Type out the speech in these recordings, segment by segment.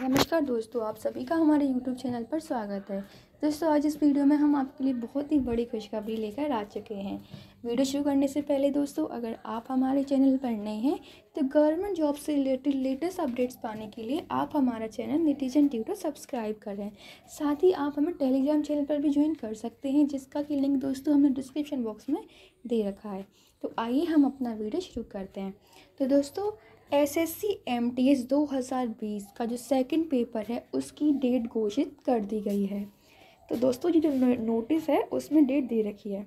नमस्कार दोस्तों आप सभी का हमारे YouTube चैनल पर स्वागत है दोस्तों आज इस वीडियो में हम आपके लिए बहुत ही बड़ी खुशखबरी लेकर आ चुके हैं वीडियो शुरू करने से पहले दोस्तों अगर आप हमारे चैनल पर नए हैं तो गवर्नमेंट जॉब से रिलेटेड लेटेस्ट अपडेट्स पाने के लिए आप हमारा चैनल नितिजन ट्यूटर सब्सक्राइब करें साथ ही आप हमें टेलीग्राम चैनल पर भी ज्वाइन कर सकते हैं जिसका कि लिंक दोस्तों हमने डिस्क्रिप्शन बॉक्स में दे रखा है तो आइए हम अपना वीडियो शुरू करते हैं तो दोस्तों S S S C M T दो हज़ार बीस का जो सेकेंड पेपर है उसकी डेट घोषित कर दी गई है तो दोस्तों ये जो नोटिस है उसमें डेट दे रखी है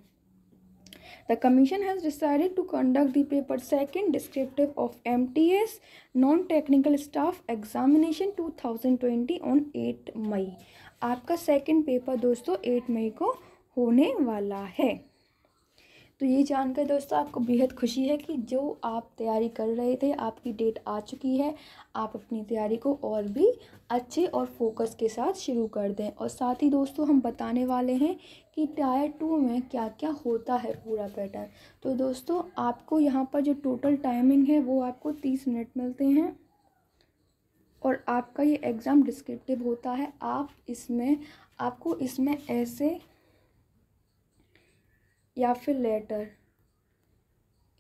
the commission has decided to conduct the paper second descriptive of M T S non technical staff examination two thousand twenty on eight May आपका सेकेंड पेपर दोस्तों एट मई को होने वाला है तो ये जानकर दोस्तों आपको बेहद खुशी है कि जो आप तैयारी कर रहे थे आपकी डेट आ चुकी है आप अपनी तैयारी को और भी अच्छे और फोकस के साथ शुरू कर दें और साथ ही दोस्तों हम बताने वाले हैं कि टायर टू में क्या क्या होता है पूरा पैटर्न तो दोस्तों आपको यहाँ पर जो टोटल टाइमिंग है वो आपको तीस मिनट मिलते हैं और आपका ये एग्ज़ाम डिस्क्रिप्टिव होता है आप इसमें आपको इसमें ऐसे या फिर लेटर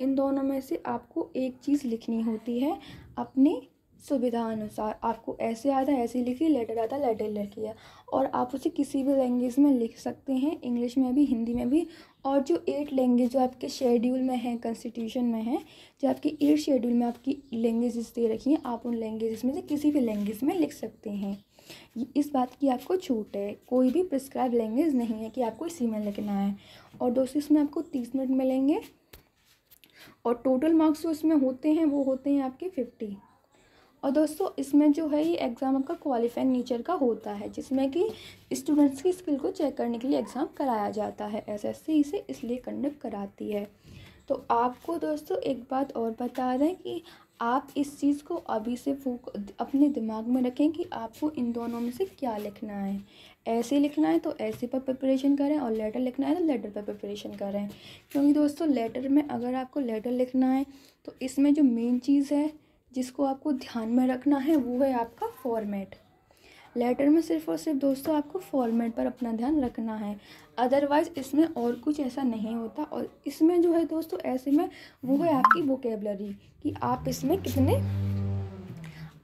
इन दोनों में से आपको एक चीज़ लिखनी होती है अपनी सुविधा अनुसार आपको ऐसे आता है ऐसे लिखिए लेटर आता है लेटर लिखिए और आप उसे किसी भी लैंग्वेज में लिख सकते हैं इंग्लिश में भी हिंदी में भी और जो एट लैंग्वेज जो आपके शेड्यूल में है कॉन्स्टिट्यूशन में है जो आपकी एट शेड्यूल में आपकी लैंग्वेजेस दे रखी हैं आप उन लैंग्वेज में से किसी भी लैंग्वेज में लिख सकते हैं इस बात की आपको छूट है कोई भी प्रिस्क्राइब लैंग्वेज नहीं है कि आपको इसी में लिखना है और दोस्तों इसमें आपको तीस मिनट मिलेंगे और टोटल मार्क्स जो इसमें होते हैं वो होते हैं आपके फिफ्टी और दोस्तों इसमें जो है ये एग्ज़ाम आपका क्वालिफाइंग नेचर का होता है जिसमें कि स्टूडेंट्स की स्किल को चेक करने के लिए एग्ज़ाम कराया जाता है एसएससी इसे इसलिए कंडक्ट कराती है तो आपको दोस्तों एक बात और बता दें कि आप इस चीज़ को अभी से फूक अपने दिमाग में रखें कि आपको इन दोनों में से क्या लिखना है ऐसे लिखना है तो ऐसे पर प्रिपरेशन करें और लेटर लिखना है तो लेटर पर प्रिपरेशन करें क्योंकि दोस्तों लेटर में अगर आपको लेटर लिखना है तो इसमें जो मेन चीज़ है जिसको आपको ध्यान में रखना है वो है आपका फॉर्मेट लेटर में सिर्फ और सिर्फ दोस्तों आपको फॉर्मेट पर अपना ध्यान रखना है अदरवाइज़ इसमें और कुछ ऐसा नहीं होता और इसमें जो है दोस्तों ऐसे में वो है आपकी वोकेबलरी कि आप इसमें कितने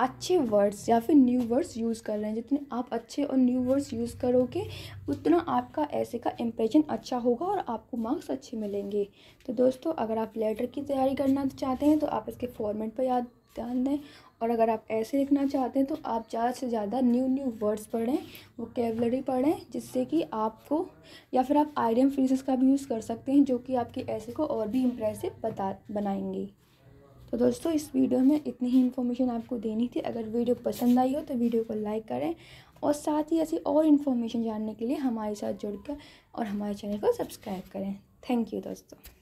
अच्छे वर्ड्स या फिर न्यू वर्ड्स यूज़ कर रहे हैं जितने आप अच्छे और न्यू वर्ड्स यूज़ करोगे उतना आपका ऐसे का इम्प्रेशन अच्छा होगा और आपको मार्क्स अच्छे मिलेंगे तो दोस्तों अगर आप लेटर की तैयारी करना चाहते हैं तो आप इसके फॉर्मेट पर याद ध्यान दें और अगर आप ऐसे लिखना चाहते हैं तो आप ज़्यादा से ज़्यादा न्यू न्यू वर्ड्स पढ़ें वो कैबलरी पढ़ें जिससे कि आपको या फिर आप आइडियम फ्रीजेस का भी यूज़ कर सकते हैं जो कि आपके ऐसे को और भी इम्प्रेसिव बता बनाएंगे तो दोस्तों इस वीडियो में इतनी ही इन्फॉर्मेशन आपको देनी थी अगर वीडियो पसंद आई हो तो वीडियो को लाइक करें और साथ ही ऐसी और इन्फॉर्मेशन जानने के लिए हमारे साथ जुड़कर और हमारे चैनल को सब्सक्राइब करें थैंक यू दोस्तों